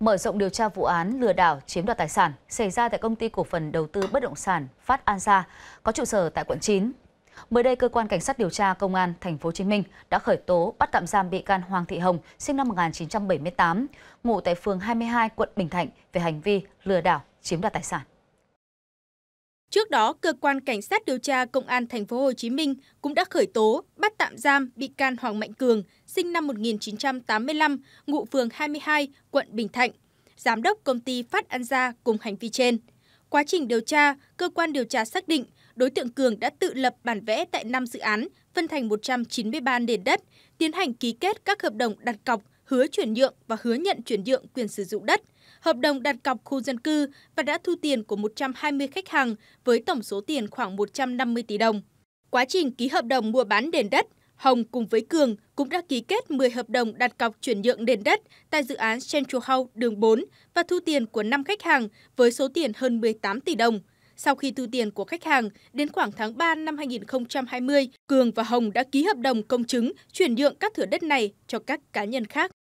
Mở rộng điều tra vụ án lừa đảo chiếm đoạt tài sản xảy ra tại công ty cổ phần đầu tư bất động sản Phát An Gia có trụ sở tại quận 9. Mới đây, cơ quan cảnh sát điều tra công an thành phố Hồ Chí Minh đã khởi tố bắt tạm giam bị can Hoàng Thị Hồng, sinh năm 1978, ngụ tại phường 22, quận Bình Thạnh về hành vi lừa đảo chiếm đoạt tài sản. Trước đó, cơ quan cảnh sát điều tra công an thành phố Hồ Chí Minh cũng đã khởi tố bắt tạm giam bị can Hoàng Mạnh Cường, sinh năm 1985, ngụ phường 22, quận Bình Thạnh, giám đốc công ty Phát An Gia cùng hành vi trên. Quá trình điều tra, cơ quan điều tra xác định đối tượng Cường đã tự lập bản vẽ tại 5 dự án, phân thành 193 nền đất, tiến hành ký kết các hợp đồng đặt cọc, hứa chuyển nhượng và hứa nhận chuyển nhượng quyền sử dụng đất, hợp đồng đặt cọc khu dân cư và đã thu tiền của 120 khách hàng với tổng số tiền khoảng 150 tỷ đồng. Quá trình ký hợp đồng mua bán đền đất, Hồng cùng với Cường cũng đã ký kết 10 hợp đồng đặt cọc chuyển nhượng đền đất tại dự án Central House đường 4 và thu tiền của 5 khách hàng với số tiền hơn 18 tỷ đồng. Sau khi thu tiền của khách hàng, đến khoảng tháng 3 năm 2020, Cường và Hồng đã ký hợp đồng công chứng chuyển nhượng các thửa đất này cho các cá nhân khác.